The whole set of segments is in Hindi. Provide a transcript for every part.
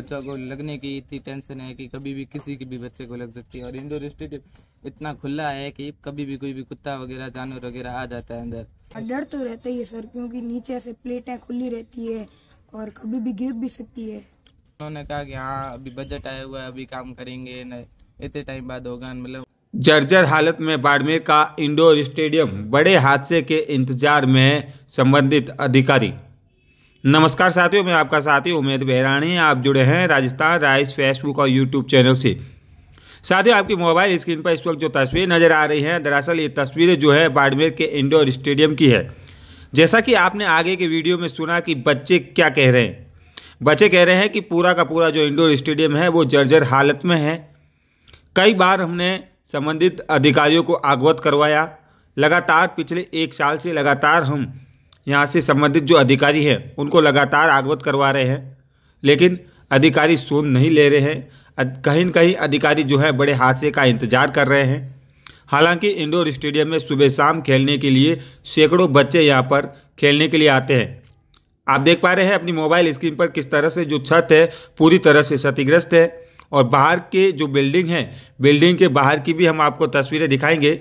बच्चों को लगने की इतनी टेंशन है कि कभी भी किसी के भी बच्चे को लग सकती है और इंडोर स्टेडियम इतना खुला है कि कभी भी कोई भी कुत्ता वगैरह जानवर वगैरह आ जाता है अंदर डर तो रहता ही है सर क्योंकि नीचे से प्लेटें खुली रहती है और कभी भी गिर भी सकती है उन्होंने कहा कि हाँ अभी बजट आया हुआ है अभी काम करेंगे इतने टाइम बाद होगा मतलब जर्जर हालत में बाड़मेर का इंडोर स्टेडियम बड़े हादसे के इंतजार में संबंधित अधिकारी नमस्कार साथियों मैं आपका साथी उमेद बेहरानी आप जुड़े हैं राजस्थान राइस फेसबुक और यूट्यूब चैनल से साथियों आपकी मोबाइल स्क्रीन पर इस वक्त जो तस्वीर नज़र आ रही है दरअसल ये तस्वीरें जो है बाड़मेर के इंडोर स्टेडियम की है जैसा कि आपने आगे के वीडियो में सुना कि बच्चे क्या कह रहे हैं बच्चे कह रहे हैं कि पूरा का पूरा जो इंडोर स्टेडियम है वो जर्जर हालत में है कई बार हमने संबंधित अधिकारियों को आगवत करवाया लगातार पिछले एक साल से लगातार हम यहाँ से संबंधित जो अधिकारी हैं उनको लगातार आगवत करवा रहे हैं लेकिन अधिकारी सुन नहीं ले रहे हैं कहीं न कहीं अधिकारी जो है बड़े हादसे का इंतजार कर रहे हैं हालांकि इंडोर स्टेडियम में सुबह शाम खेलने के लिए सैकड़ों बच्चे यहाँ पर खेलने के लिए आते हैं आप देख पा रहे हैं अपनी मोबाइल स्क्रीन पर किस तरह से जो छत है पूरी तरह से क्षतिग्रस्त है और बाहर के जो बिल्डिंग है बिल्डिंग के बाहर की भी हम आपको तस्वीरें दिखाएंगे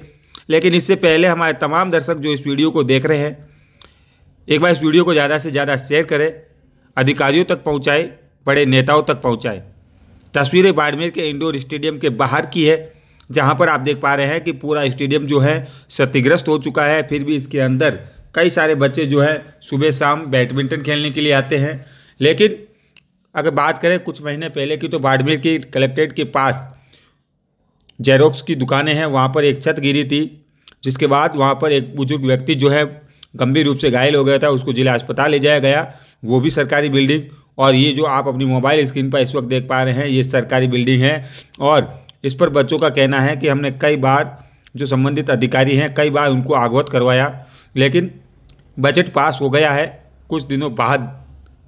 लेकिन इससे पहले हमारे तमाम दर्शक जो इस वीडियो को देख रहे हैं एक बार इस वीडियो को ज़्यादा से ज़्यादा शेयर करें अधिकारियों तक पहुँचाए बड़े नेताओं तक पहुँचाए तस्वीरें बाड़मेर के इंडोर स्टेडियम के बाहर की है जहाँ पर आप देख पा रहे हैं कि पूरा स्टेडियम जो है क्षतिग्रस्त हो चुका है फिर भी इसके अंदर कई सारे बच्चे जो हैं सुबह शाम बैडमिंटन खेलने के लिए आते हैं लेकिन अगर बात करें कुछ महीने पहले की तो बाड़मेर के कलेक्ट्रेट के पास जेरोक्स की दुकानें हैं वहाँ पर एक छत गिरी थी जिसके बाद वहाँ पर एक बुजुर्ग व्यक्ति जो है गंभीर रूप से घायल हो गया था उसको जिला अस्पताल ले जाया गया वो भी सरकारी बिल्डिंग और ये जो आप अपनी मोबाइल स्क्रीन पर इस वक्त देख पा रहे हैं ये सरकारी बिल्डिंग है और इस पर बच्चों का कहना है कि हमने कई बार जो संबंधित अधिकारी हैं कई बार उनको आगवत करवाया लेकिन बजट पास हो गया है कुछ दिनों बाद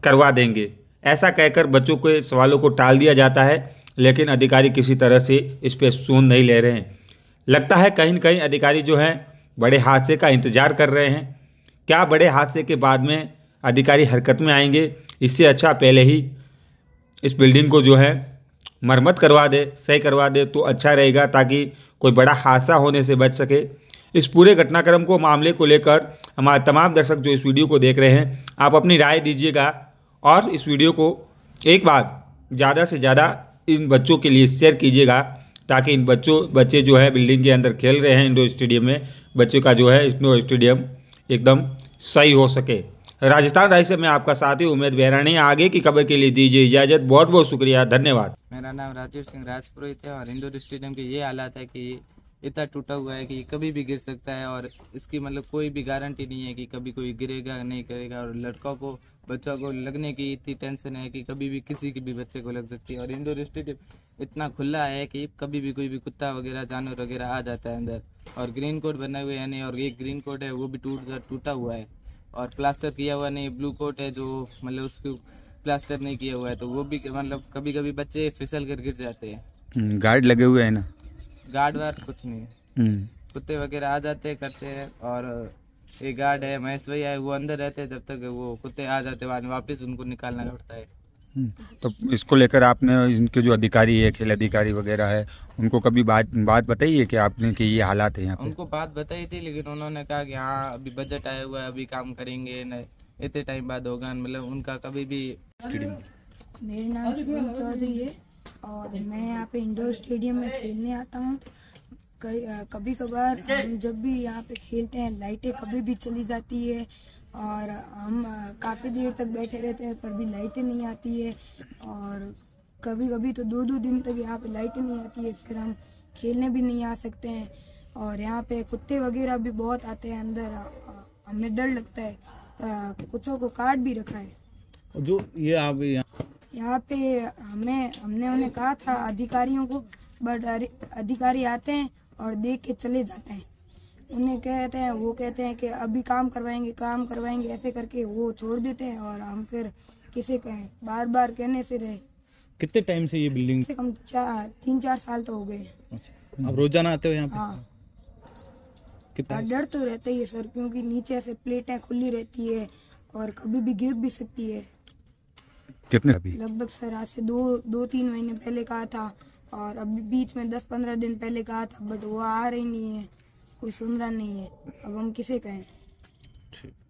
करवा देंगे ऐसा कहकर बच्चों के सवालों को टाल दिया जाता है लेकिन अधिकारी किसी तरह से इस पर सोन नहीं ले रहे हैं लगता है कहीं न कहीं अधिकारी जो हैं बड़े हादसे का इंतज़ार कर रहे हैं क्या बड़े हादसे के बाद में अधिकारी हरकत में आएंगे इससे अच्छा पहले ही इस बिल्डिंग को जो है मरम्मत करवा दे सही करवा दे तो अच्छा रहेगा ताकि कोई बड़ा हादसा होने से बच सके इस पूरे घटनाक्रम को मामले को लेकर हमारे तमाम दर्शक जो इस वीडियो को देख रहे हैं आप अपनी राय दीजिएगा और इस वीडियो को एक बार ज़्यादा से ज़्यादा इन बच्चों के लिए शेयर कीजिएगा ताकि इन बच्चों बच्चे जो है बिल्डिंग के अंदर खेल रहे हैं इंडोर स्टेडियम में बच्चों का जो है इंडोर स्टेडियम एकदम सही हो सके राजस्थान राय से मैं आपका साथी उमेद बेहरानी आगे की खबर के लिए दीजिए इजाजत बहुत बहुत शुक्रिया धन्यवाद मेरा नाम राजीव सिंह राजपुरोहित है और इंदौर स्टेडियम की ये हालात है कि इतना टूटा हुआ है कि कभी भी गिर सकता है और इसकी मतलब कोई भी गारंटी नहीं है कि कभी कोई गिरेगा नहीं करेगा और लड़कों को बच्चों को लगने की इतनी टेंशन है कि कभी भी किसी की भी बच्चे को लग सकती है और इंडोर स्टेडियम इतना खुला है कि कभी भी कोई भी कुत्ता वगैरह जानवर वगैरह आ जाता है अंदर और ग्रीन कोट बने हुए हैं नहीं और एक ग्रीन कोट है वो भी टूट कर टूटा हुआ है और प्लास्टर किया हुआ नहीं ब्लू कोट है जो मतलब उसको प्लास्टर नहीं किया हुआ है तो वो भी मतलब कभी कभी बच्चे फिसल कर गिर जाते हैं गार्ड हम्म, लगे हुए हैं ना गार्ड वार्ड कुछ नहीं है हम्म। कुत्ते वगैरह आ जाते हैं करते हैं और ये गार्ड है महेश भैया है वो अंदर रहते हैं जब तक वो कुत्ते आ जाते हैं वापस उनको निकालना पड़ता है हम्म, तो इसको लेकर आपने इनके जो अधिकारी है खेल अधिकारी वगैरह है उनको कभी बात बात बताई है कि आपने कि ये हालात है यहाँ पे उनको बात बताई थी लेकिन उन्होंने कहा कि हाँ अभी बजट आया हुआ है अभी काम करेंगे इतने टाइम बाद होगा मतलब उनका कभी भी मेरा नाम चौधरी है और मैं यहाँ पे इंडोर स्टेडियम में खेलने आता हूँ कभी कभार हम जब भी यहाँ पे खेलते हैं लाइटें कभी भी चली जाती है और हम काफ़ी देर तक बैठे रहते हैं पर भी लाइटें नहीं आती है और कभी कभी तो दो दो दिन तक यहाँ पे लाइटें नहीं आती है फिर हम खेलने भी नहीं आ सकते हैं और यहाँ पे कुत्ते वगैरह भी बहुत आते हैं अंदर हमें डर लगता है कुछ को काट भी रखा है जो ये आप यहाँ पे हमें हमने उन्हें कहा था अधिकारियों को बट अधिकारी आते हैं और देख के चले जाते हैं उन्हें कहते हैं वो कहते हैं कि अभी काम करवाएंगे काम करवाएंगे ऐसे करके वो छोड़ देते हैं और हम फिर किसे कहें बार बार कहने से रहे कितने टाइम से ये बिल्डिंग से कम चार तीन चार साल तो हो गए अब अच्छा। रोजाना आते हो यहाँ हाँ कितना हाँ, डर तो रहता ही है सर क्योंकि नीचे ऐसे प्लेटें खुली रहती है और कभी भी गिर भी सकती है कितने लगभग सर आज से दो दो तीन महीने पहले कहा था और अभी बीच में दस पंद्रह दिन पहले कहा था बट तो वो आ रही नहीं है कोई सुन रहा नहीं है अब हम किसे कहें ठीक